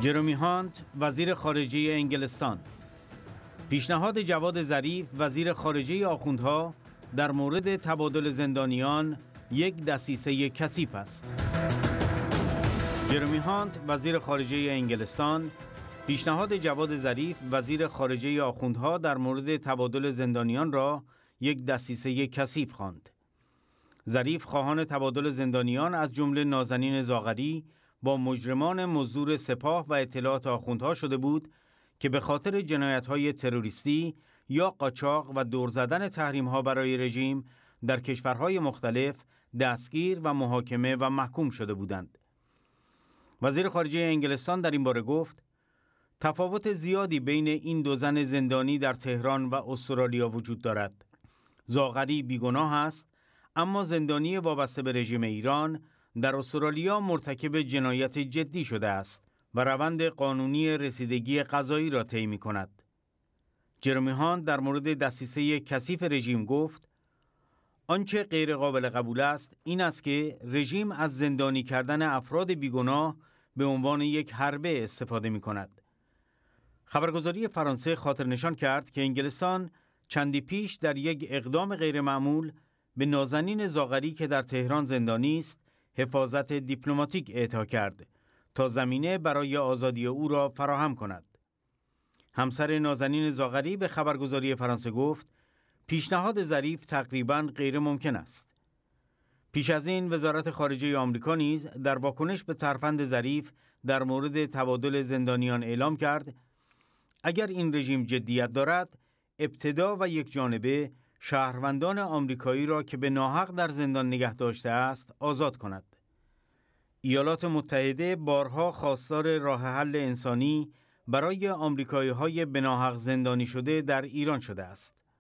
جرمی هانت وزیر خارجه انگلستان پیشنهاد جواد ظریف وزیر خارجه آخوندها در مورد تبادل زندانیان یک دسیسه کثیف است جرمی هانت وزیر خارجه انگلستان پیشنهاد جواد ظریف وزیر خارجه آخوندها در مورد تبادل زندانیان را یک دسیسه کثیف خواند ظریف خواهان تبادل زندانیان از جمله نازنین زاغری با مجرمان مزدور سپاه و اطلاعات آخوندها شده بود که به خاطر های تروریستی یا قاچاق و دور زدن ها برای رژیم در کشورهای مختلف دستگیر و محاکمه و محکوم شده بودند. وزیر خارجه انگلستان در این باره گفت تفاوت زیادی بین این دو زن زندانی در تهران و استرالیا وجود دارد. زاغری بیگناه است اما زندانی وابسته به رژیم ایران در استرالیا مرتکب جنایت جدی شده است و روند قانونی رسیدگی قضایی را طی می کند. جرمی در مورد دستیسه کثیف رژیم گفت آنچه غیر قابل قبول است این است که رژیم از زندانی کردن افراد بیگناه به عنوان یک حربه استفاده می کند. خبرگزاری فرانسه خاطر نشان کرد که انگلستان چندی پیش در یک اقدام غیرمعمول به نازنین زاغری که در تهران زندانی است حفاظت دیپلماتیک اعطا کرد تا زمینه برای آزادی او را فراهم کند. همسر نازنین زاغری به خبرگزاری فرانسه گفت پیشنهاد ظریف تقریبا غیر ممکن است. پیش از این وزارت خارجه آمریکا نیز در واکنش به ترفند ظریف در مورد تبادل زندانیان اعلام کرد اگر این رژیم جدیت دارد ابتدا و یک جانبه شهروندان آمریکایی را که به ناحق در زندان نگه داشته است آزاد کند. ایالات متحده بارها خواستار راه حل انسانی برای آمریکایی های به ناحق زندانی شده در ایران شده است.